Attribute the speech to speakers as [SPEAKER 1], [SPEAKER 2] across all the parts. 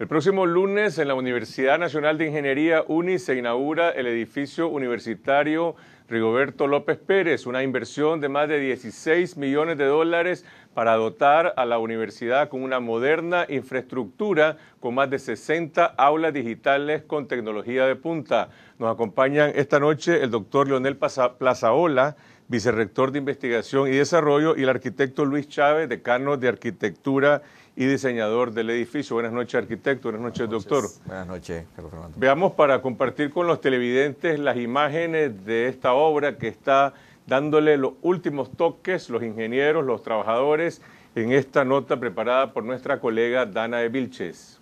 [SPEAKER 1] El próximo lunes en la Universidad Nacional de Ingeniería UNI se inaugura el edificio universitario Rigoberto López Pérez, una inversión de más de 16 millones de dólares para dotar a la universidad con una moderna infraestructura con más de 60 aulas digitales con tecnología de punta. Nos acompañan esta noche el doctor Leonel Plazaola, vicerrector de Investigación y Desarrollo, y el arquitecto Luis Chávez, decano de Arquitectura y diseñador del edificio. Buenas noches, arquitecto. Buenas noches, doctor.
[SPEAKER 2] Buenas noches, Carlos
[SPEAKER 1] Veamos para compartir con los televidentes las imágenes de esta obra que está dándole los últimos toques, los ingenieros, los trabajadores, en esta nota preparada por nuestra colega Dana de Vilches.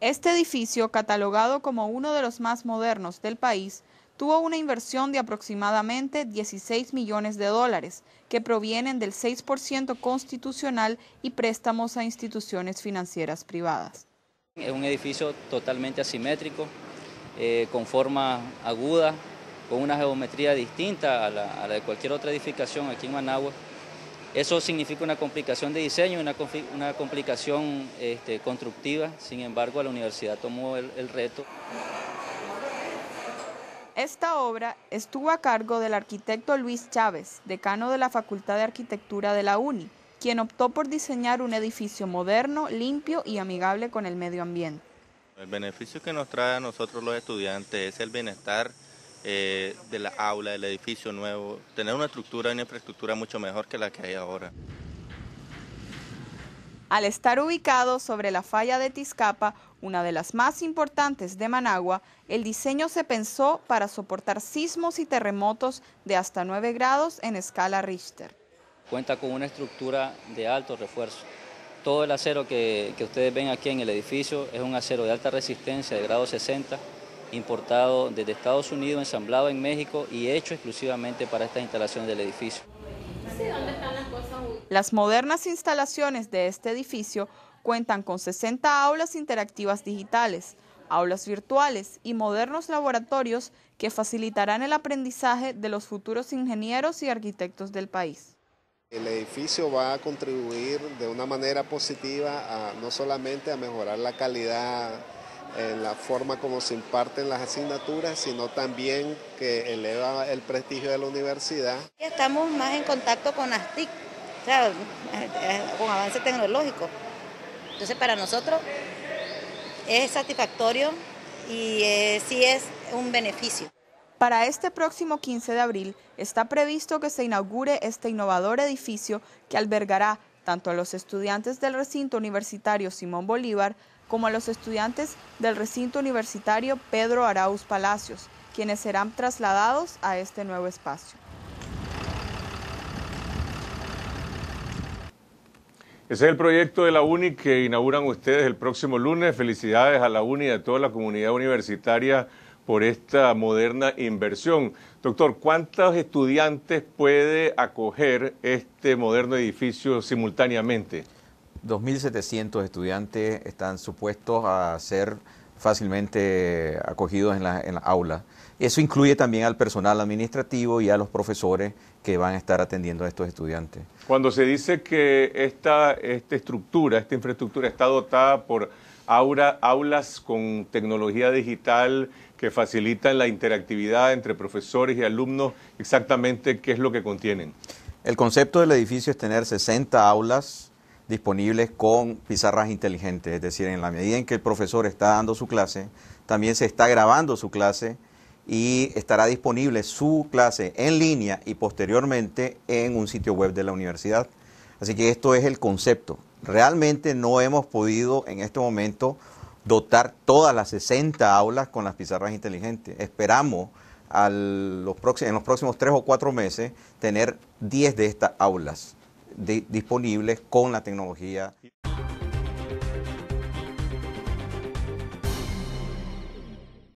[SPEAKER 3] Este edificio, catalogado como uno de los más modernos del país, tuvo una inversión de aproximadamente 16 millones de dólares, que provienen del 6% constitucional y préstamos a instituciones financieras privadas.
[SPEAKER 4] Es un edificio totalmente asimétrico, eh, con forma aguda, con una geometría distinta a la, de cualquier otra edificación aquí en Managua. Eso significa una complicación de diseño, una, una complicación este, constructiva, sin embargo la universidad tomó el, el reto.
[SPEAKER 3] Esta obra estuvo a cargo del arquitecto Luis Chávez, decano de la Facultad de Arquitectura de la UNI, quien optó por diseñar un edificio moderno, limpio y amigable con el medio ambiente.
[SPEAKER 4] El beneficio que nos trae a nosotros los estudiantes es el bienestar eh, de la aula, del edificio nuevo, tener una estructura, una infraestructura mucho mejor que la que hay ahora
[SPEAKER 3] al estar ubicado sobre la falla de Tizcapa, una de las más importantes de Managua, el diseño se pensó para soportar sismos y terremotos de hasta 9 grados en escala Richter.
[SPEAKER 4] Cuenta con una estructura de alto refuerzo. Todo el acero que, que ustedes ven aquí en el edificio es un acero de alta resistencia de grado 60, importado desde Estados Unidos, ensamblado en México y hecho exclusivamente para esta instalación del edificio.
[SPEAKER 3] Las modernas instalaciones de este edificio cuentan con 60 aulas interactivas digitales, aulas virtuales y modernos laboratorios que facilitarán el aprendizaje de los futuros ingenieros y arquitectos del país.
[SPEAKER 4] El edificio va a contribuir de una manera positiva no solamente a mejorar la calidad en la forma como se imparten las asignaturas, sino también que eleva el prestigio de la universidad.
[SPEAKER 3] Estamos más en contacto con ASTIC, o sea, eh, con avance tecnológico. Entonces para nosotros es satisfactorio y eh, sí es un beneficio. Para este próximo 15 de abril está previsto que se inaugure este innovador edificio que albergará tanto a los estudiantes del recinto universitario Simón Bolívar como a los estudiantes del recinto universitario Pedro Arauz Palacios, quienes serán trasladados a este nuevo espacio.
[SPEAKER 1] Ese es el proyecto de la UNI que inauguran ustedes el próximo lunes. Felicidades a la UNI y a toda la comunidad universitaria por esta moderna inversión. Doctor, ¿cuántos estudiantes puede
[SPEAKER 2] acoger este moderno edificio simultáneamente? 2.700 estudiantes están supuestos a ser fácilmente acogidos en la, en aula. Eso incluye también al personal administrativo y a los profesores que van a estar atendiendo a estos estudiantes.
[SPEAKER 1] Cuando se dice que esta, estructura, esta infraestructura está dotada por aulas con tecnología digital que facilitan la interactividad entre profesores y alumnos, exactamente qué es lo que
[SPEAKER 2] contienen. El concepto del edificio es tener 60 aulas disponibles con pizarras inteligentes, es decir, en la medida en que el profesor está dando su clase, también se está grabando su clase y estará disponible su clase en línea y posteriormente en un sitio web de la universidad. Así que esto es el concepto. Realmente no hemos podido en este momento dotar todas las 60 aulas con las pizarras inteligentes. Esperamos en los próximos tres o cuatro meses tener 10 de estas aulas disponibles con la tecnología.